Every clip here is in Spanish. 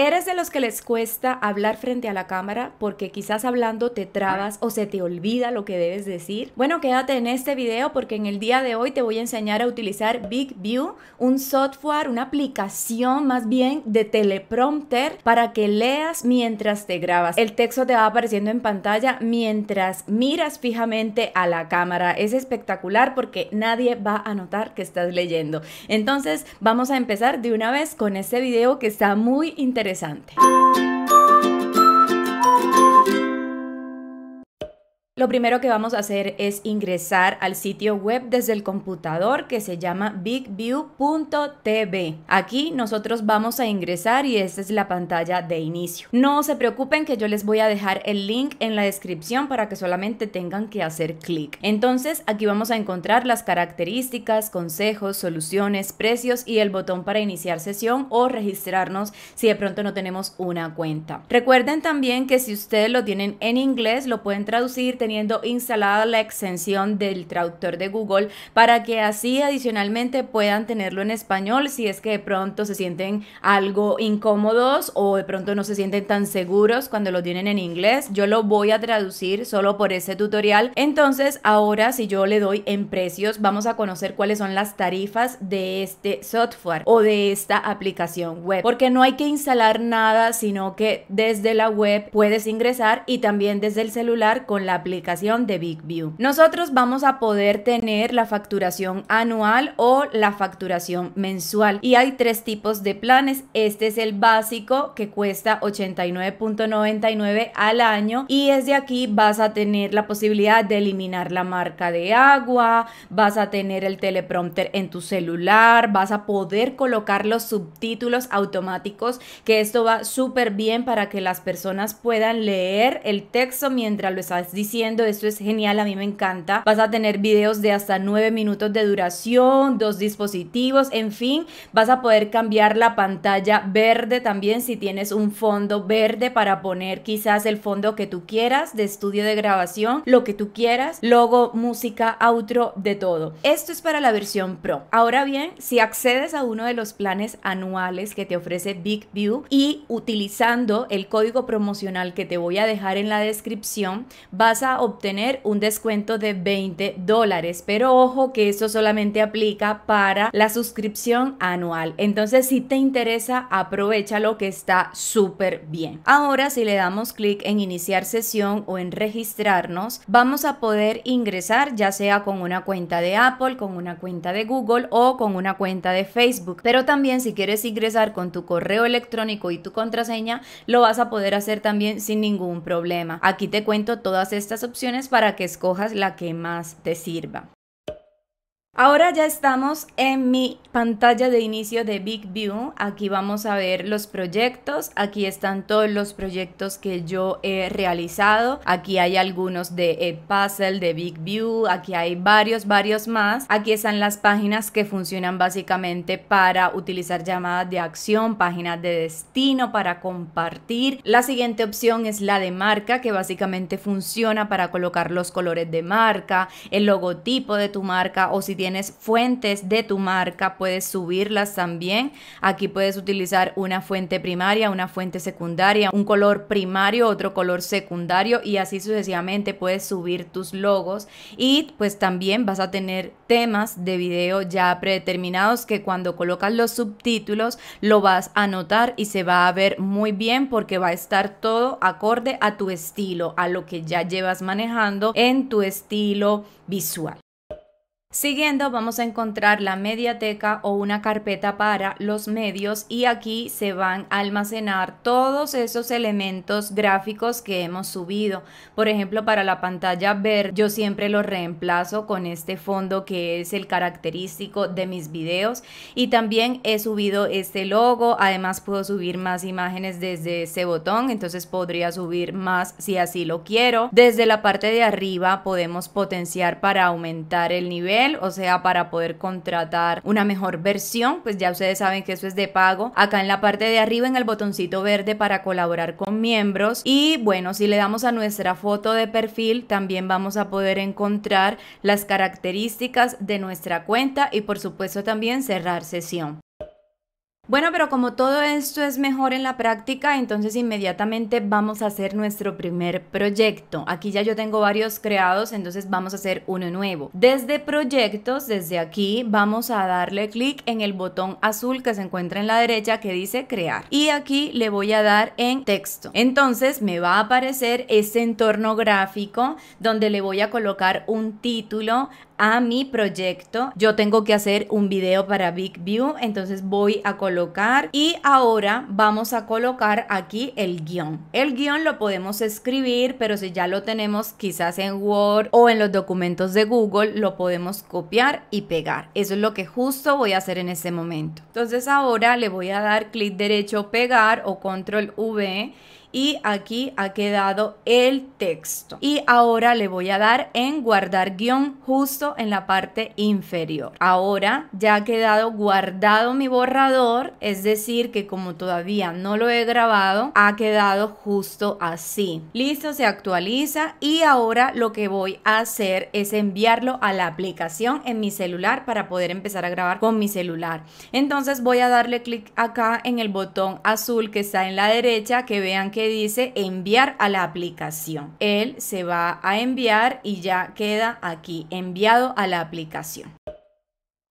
¿Eres de los que les cuesta hablar frente a la cámara porque quizás hablando te trabas o se te olvida lo que debes decir? Bueno, quédate en este video porque en el día de hoy te voy a enseñar a utilizar Big View, un software, una aplicación más bien de teleprompter para que leas mientras te grabas. El texto te va apareciendo en pantalla mientras miras fijamente a la cámara. Es espectacular porque nadie va a notar que estás leyendo. Entonces, vamos a empezar de una vez con este video que está muy interesante interesante. Lo primero que vamos a hacer es ingresar al sitio web desde el computador que se llama bigview.tv. Aquí nosotros vamos a ingresar y esta es la pantalla de inicio. No se preocupen que yo les voy a dejar el link en la descripción para que solamente tengan que hacer clic. Entonces aquí vamos a encontrar las características, consejos, soluciones, precios y el botón para iniciar sesión o registrarnos si de pronto no tenemos una cuenta. Recuerden también que si ustedes lo tienen en inglés lo pueden traducir teniendo instalada la extensión del traductor de Google para que así adicionalmente puedan tenerlo en español si es que de pronto se sienten algo incómodos o de pronto no se sienten tan seguros cuando lo tienen en inglés. Yo lo voy a traducir solo por ese tutorial. Entonces ahora si yo le doy en precios vamos a conocer cuáles son las tarifas de este software o de esta aplicación web porque no hay que instalar nada sino que desde la web puedes ingresar y también desde el celular con la aplicación de big view Nosotros vamos a poder tener la facturación anual o la facturación mensual y hay tres tipos de planes. Este es el básico que cuesta 89.99 al año y desde aquí vas a tener la posibilidad de eliminar la marca de agua, vas a tener el teleprompter en tu celular, vas a poder colocar los subtítulos automáticos, que esto va súper bien para que las personas puedan leer el texto mientras lo estás diciendo esto es genial, a mí me encanta. Vas a tener videos de hasta 9 minutos de duración, dos dispositivos, en fin, vas a poder cambiar la pantalla verde también si tienes un fondo verde para poner quizás el fondo que tú quieras, de estudio de grabación, lo que tú quieras, logo, música, outro, de todo. Esto es para la versión Pro. Ahora bien, si accedes a uno de los planes anuales que te ofrece Big View y utilizando el código promocional que te voy a dejar en la descripción, vas a obtener un descuento de 20 dólares. Pero ojo que eso solamente aplica para la suscripción anual. Entonces, si te interesa, aprovecha lo que está súper bien. Ahora, si le damos clic en iniciar sesión o en registrarnos, vamos a poder ingresar ya sea con una cuenta de Apple, con una cuenta de Google o con una cuenta de Facebook. Pero también si quieres ingresar con tu correo electrónico y tu contraseña, lo vas a poder hacer también sin ningún problema. Aquí te cuento todas estas opciones para que escojas la que más te sirva. Ahora ya estamos en mi pantalla de inicio de Big View. Aquí vamos a ver los proyectos. Aquí están todos los proyectos que yo he realizado. Aquí hay algunos de Puzzle, de Big View. Aquí hay varios, varios más. Aquí están las páginas que funcionan básicamente para utilizar llamadas de acción, páginas de destino, para compartir. La siguiente opción es la de marca, que básicamente funciona para colocar los colores de marca, el logotipo de tu marca o si tienes tienes fuentes de tu marca, puedes subirlas también. Aquí puedes utilizar una fuente primaria, una fuente secundaria, un color primario, otro color secundario y así sucesivamente puedes subir tus logos y pues también vas a tener temas de video ya predeterminados que cuando colocas los subtítulos lo vas a notar y se va a ver muy bien porque va a estar todo acorde a tu estilo, a lo que ya llevas manejando en tu estilo visual. Siguiendo vamos a encontrar la mediateca o una carpeta para los medios y aquí se van a almacenar todos esos elementos gráficos que hemos subido. Por ejemplo, para la pantalla verde yo siempre lo reemplazo con este fondo que es el característico de mis videos y también he subido este logo. Además puedo subir más imágenes desde ese botón, entonces podría subir más si así lo quiero. Desde la parte de arriba podemos potenciar para aumentar el nivel o sea, para poder contratar una mejor versión, pues ya ustedes saben que eso es de pago. Acá en la parte de arriba en el botoncito verde para colaborar con miembros y bueno, si le damos a nuestra foto de perfil, también vamos a poder encontrar las características de nuestra cuenta y por supuesto también cerrar sesión. Bueno, pero como todo esto es mejor en la práctica, entonces inmediatamente vamos a hacer nuestro primer proyecto. Aquí ya yo tengo varios creados, entonces vamos a hacer uno nuevo. Desde proyectos, desde aquí, vamos a darle clic en el botón azul que se encuentra en la derecha que dice crear. Y aquí le voy a dar en texto. Entonces me va a aparecer este entorno gráfico donde le voy a colocar un título a mi proyecto. Yo tengo que hacer un video para Big View, entonces voy a colocar y ahora vamos a colocar aquí el guión. El guión lo podemos escribir, pero si ya lo tenemos quizás en Word o en los documentos de Google, lo podemos copiar y pegar. Eso es lo que justo voy a hacer en este momento. Entonces ahora le voy a dar clic derecho, pegar o control V y aquí ha quedado el texto. Y ahora le voy a dar en guardar guión justo en la parte inferior. Ahora ya ha quedado guardado mi borrador, es decir que como todavía no lo he grabado, ha quedado justo así. Listo, se actualiza y ahora lo que voy a hacer es enviarlo a la aplicación en mi celular para poder empezar a grabar con mi celular. Entonces voy a darle clic acá en el botón azul que está en la derecha, que vean que que dice enviar a la aplicación. Él se va a enviar y ya queda aquí enviado a la aplicación.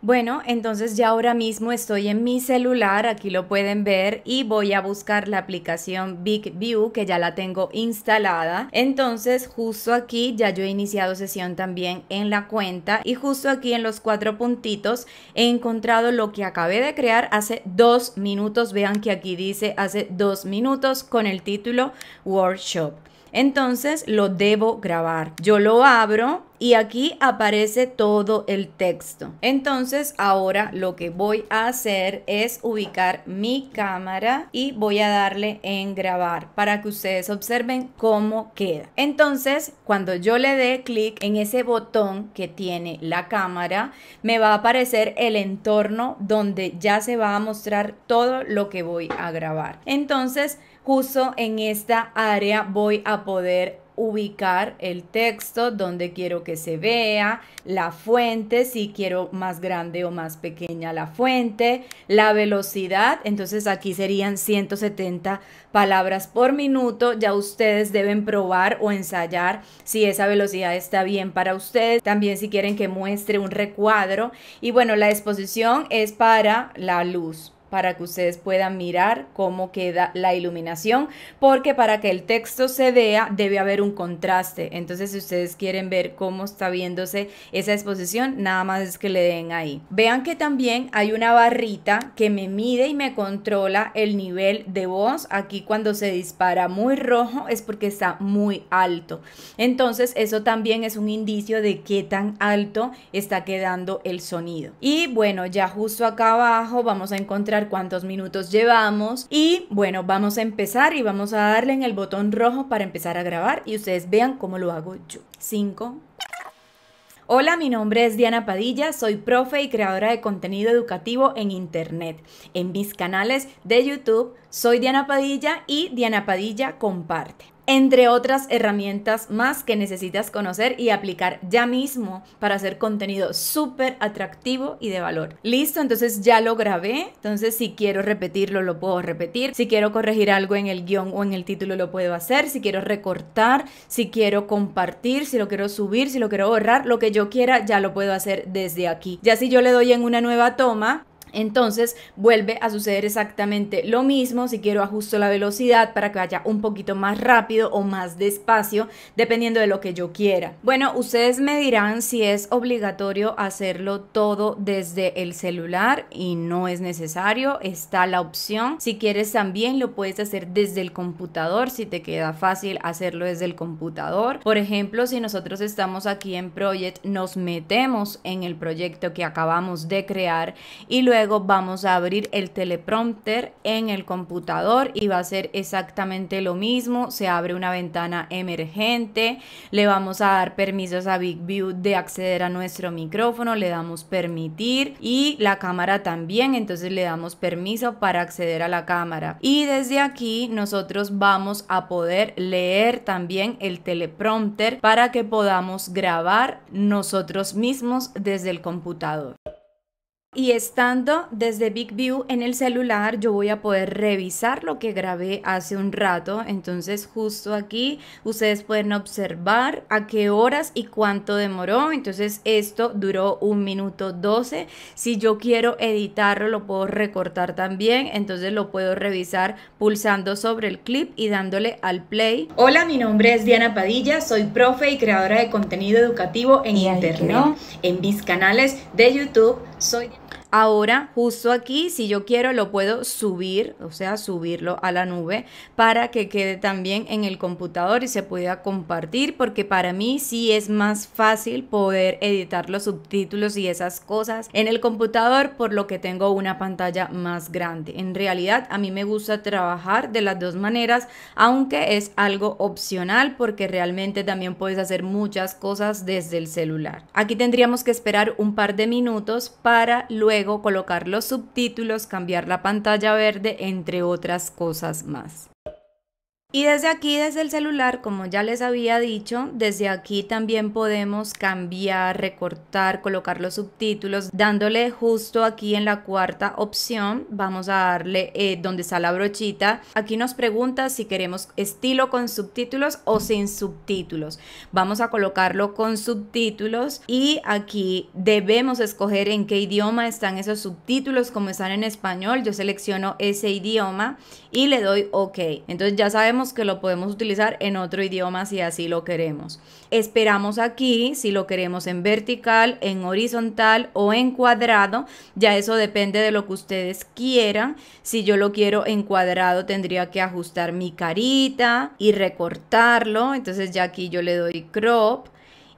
Bueno, entonces ya ahora mismo estoy en mi celular, aquí lo pueden ver, y voy a buscar la aplicación Big View, que ya la tengo instalada. Entonces, justo aquí ya yo he iniciado sesión también en la cuenta, y justo aquí en los cuatro puntitos he encontrado lo que acabé de crear hace dos minutos. Vean que aquí dice hace dos minutos con el título Workshop. Entonces lo debo grabar. Yo lo abro y aquí aparece todo el texto. Entonces ahora lo que voy a hacer es ubicar mi cámara y voy a darle en grabar para que ustedes observen cómo queda. Entonces cuando yo le dé clic en ese botón que tiene la cámara me va a aparecer el entorno donde ya se va a mostrar todo lo que voy a grabar. Entonces justo en esta área voy a poder ubicar el texto, donde quiero que se vea, la fuente, si quiero más grande o más pequeña la fuente, la velocidad, entonces aquí serían 170 palabras por minuto, ya ustedes deben probar o ensayar si esa velocidad está bien para ustedes, también si quieren que muestre un recuadro y bueno, la exposición es para la luz para que ustedes puedan mirar cómo queda la iluminación, porque para que el texto se vea debe haber un contraste. Entonces, si ustedes quieren ver cómo está viéndose esa exposición, nada más es que le den ahí. Vean que también hay una barrita que me mide y me controla el nivel de voz. Aquí cuando se dispara muy rojo es porque está muy alto. Entonces, eso también es un indicio de qué tan alto está quedando el sonido. Y bueno, ya justo acá abajo vamos a encontrar cuántos minutos llevamos y bueno, vamos a empezar y vamos a darle en el botón rojo para empezar a grabar y ustedes vean cómo lo hago yo. 5, Hola, mi nombre es Diana Padilla, soy profe y creadora de contenido educativo en Internet. En mis canales de YouTube soy Diana Padilla y Diana Padilla Comparte entre otras herramientas más que necesitas conocer y aplicar ya mismo para hacer contenido súper atractivo y de valor. Listo, entonces ya lo grabé, entonces si quiero repetirlo lo puedo repetir, si quiero corregir algo en el guión o en el título lo puedo hacer, si quiero recortar, si quiero compartir, si lo quiero subir, si lo quiero borrar, lo que yo quiera ya lo puedo hacer desde aquí. Ya si yo le doy en una nueva toma, entonces vuelve a suceder exactamente lo mismo, si quiero ajusto la velocidad para que vaya un poquito más rápido o más despacio, dependiendo de lo que yo quiera. Bueno, ustedes me dirán si es obligatorio hacerlo todo desde el celular y no es necesario, está la opción. Si quieres también lo puedes hacer desde el computador, si te queda fácil hacerlo desde el computador. Por ejemplo, si nosotros estamos aquí en Project, nos metemos en el proyecto que acabamos de crear y luego luego vamos a abrir el teleprompter en el computador y va a ser exactamente lo mismo. Se abre una ventana emergente, le vamos a dar permisos a Big View de acceder a nuestro micrófono, le damos permitir y la cámara también, entonces le damos permiso para acceder a la cámara. Y desde aquí nosotros vamos a poder leer también el teleprompter para que podamos grabar nosotros mismos desde el computador. Y estando desde Big View en el celular, yo voy a poder revisar lo que grabé hace un rato. Entonces, justo aquí, ustedes pueden observar a qué horas y cuánto demoró. Entonces, esto duró un minuto 12. Si yo quiero editarlo, lo puedo recortar también. Entonces, lo puedo revisar pulsando sobre el clip y dándole al play. Hola, mi nombre es Diana Padilla. Soy profe y creadora de contenido educativo en Internet, en mis canales de YouTube. Soy Ahora, justo aquí, si yo quiero, lo puedo subir, o sea, subirlo a la nube para que quede también en el computador y se pueda compartir, porque para mí sí es más fácil poder editar los subtítulos y esas cosas en el computador, por lo que tengo una pantalla más grande. En realidad, a mí me gusta trabajar de las dos maneras, aunque es algo opcional, porque realmente también puedes hacer muchas cosas desde el celular. Aquí tendríamos que esperar un par de minutos para luego colocar los subtítulos, cambiar la pantalla verde, entre otras cosas más. Y desde aquí, desde el celular, como ya les había dicho, desde aquí también podemos cambiar, recortar, colocar los subtítulos, dándole justo aquí en la cuarta opción, vamos a darle eh, donde está la brochita. Aquí nos pregunta si queremos estilo con subtítulos o sin subtítulos. Vamos a colocarlo con subtítulos y aquí debemos escoger en qué idioma están esos subtítulos, como están en español. Yo selecciono ese idioma y le doy OK. Entonces ya sabemos que lo podemos utilizar en otro idioma si así lo queremos. Esperamos aquí si lo queremos en vertical, en horizontal o en cuadrado. Ya eso depende de lo que ustedes quieran. Si yo lo quiero en cuadrado tendría que ajustar mi carita y recortarlo. Entonces ya aquí yo le doy crop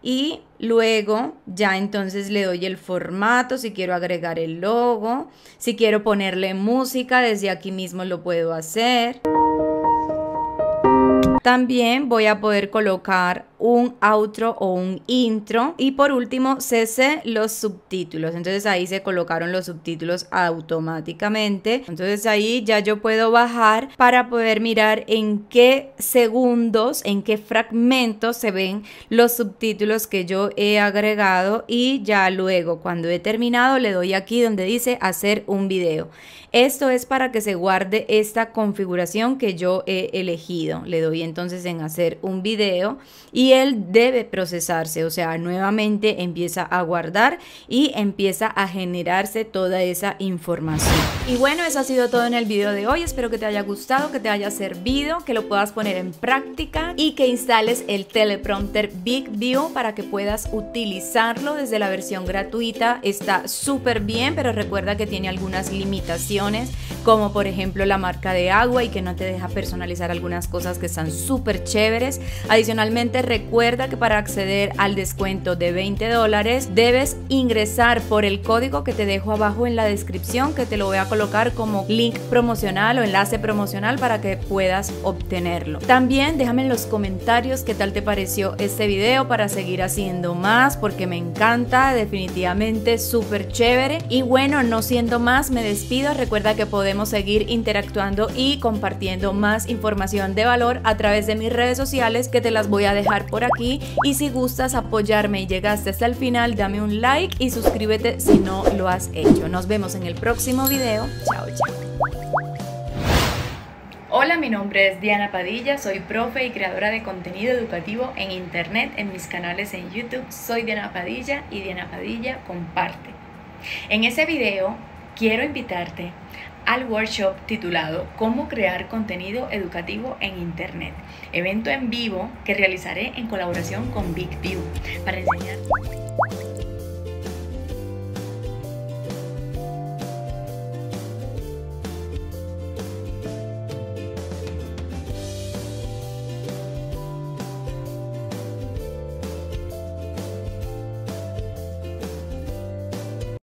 y luego ya entonces le doy el formato si quiero agregar el logo, si quiero ponerle música desde aquí mismo lo puedo hacer también voy a poder colocar un outro o un intro. Y por último, cese los subtítulos. Entonces ahí se colocaron los subtítulos automáticamente. Entonces ahí ya yo puedo bajar para poder mirar en qué segundos, en qué fragmentos se ven los subtítulos que yo he agregado. Y ya luego, cuando he terminado, le doy aquí donde dice hacer un video. Esto es para que se guarde esta configuración que yo he elegido. Le doy entonces en hacer un video y debe procesarse, o sea, nuevamente empieza a guardar y empieza a generarse toda esa información. Y bueno, eso ha sido todo en el vídeo de hoy, espero que te haya gustado, que te haya servido, que lo puedas poner en práctica y que instales el teleprompter Big View para que puedas utilizarlo desde la versión gratuita, está súper bien, pero recuerda que tiene algunas limitaciones, como por ejemplo la marca de agua y que no te deja personalizar algunas cosas que están súper chéveres. Adicionalmente, Recuerda que para acceder al descuento de 20 dólares debes ingresar por el código que te dejo abajo en la descripción que te lo voy a colocar como link promocional o enlace promocional para que puedas obtenerlo. También déjame en los comentarios qué tal te pareció este video para seguir haciendo más porque me encanta, definitivamente súper chévere. Y bueno, no siendo más, me despido. Recuerda que podemos seguir interactuando y compartiendo más información de valor a través de mis redes sociales que te las voy a dejar por aquí y si gustas apoyarme y llegaste hasta el final, dame un like y suscríbete si no lo has hecho. Nos vemos en el próximo video. Chao, chao. Hola, mi nombre es Diana Padilla, soy profe y creadora de contenido educativo en Internet, en mis canales en YouTube. Soy Diana Padilla y Diana Padilla comparte. En ese video quiero invitarte al workshop titulado Cómo crear contenido educativo en Internet, evento en vivo que realizaré en colaboración con Big para enseñar...